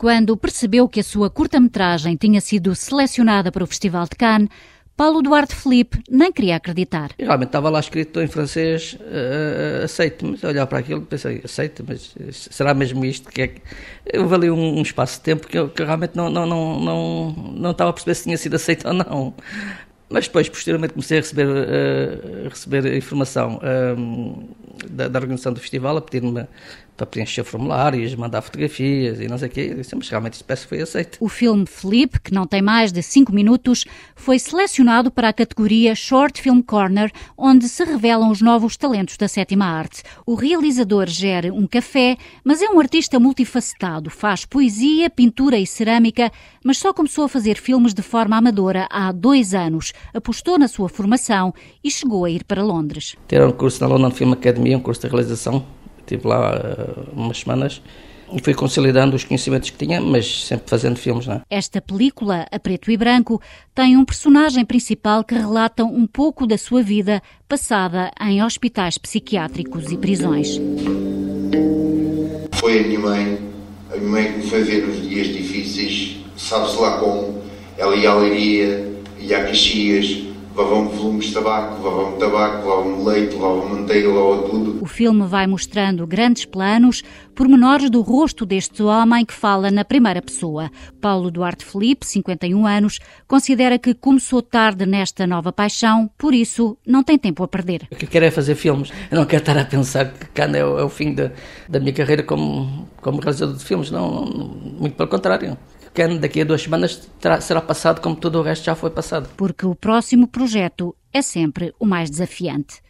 Quando percebeu que a sua curta-metragem tinha sido selecionada para o Festival de Cannes, Paulo Duarte Felipe nem queria acreditar. Eu realmente estava lá escrito em francês, uh, aceito, mas olhar para aquilo pensei, aceito, mas será mesmo isto? Que é que... Eu valei um, espaço de tempo que eu, que realmente não, não, não, não, não estava a perceber se tinha sido aceito ou não. Mas depois, posteriormente, comecei a receber, uh, a receber informação um, ehm, da, da, organização do festival, a pedir-me para preencher formulários, mandar fotografias e não sei o quê. Dissemos realmente espécie foi aceito. O filme Flip, que não tem mais de 5 minutos, foi selecionado para a categoria Short Film Corner, onde se revelam os novos talentos da sétima arte. O realizador gera um café, mas é um artista multifacetado. Faz poesia, pintura e cerâmica, mas só começou a fazer filmes de forma amadora há dois anos. Apostou na sua formação e chegou a ir para Londres. Ter um curso na London Film Academy, um curso de realização tive lá eh, umas semanas e fui consolidando os conhecimentos que tinha, mas sempre fazendo filmes, não é? Esta película, a preto e branco, tem um personagem principal que relata um pouco da sua vida passada em hospitais psiquiátricos e prisões. Foi a minha mãe, a minha mãe que me foi ver nos dias difíceis, sabe-se lá como, ela ia à Leiria, ia a Caxias, levavam volumes de tabaco, levavam tabaco, levavam leite, levavam manteiga, levavam tudo. O filme vai mostrando grandes planos, pormenores do rosto deste homem que fala na primeira pessoa. Paulo Duarte Felipe, 51 anos, considera que começou tarde nesta nova paixão, por isso não tem tempo a perder. O que eu quero é fazer filmes. Eu não quero estar a pensar que Cannes é, o é fim da, da minha carreira como, como realizador de filmes, não, muito pelo contrário daqui a duas semanas terá, será passado como todo o resto já foi passado. Porque o próximo projeto é sempre o mais desafiante.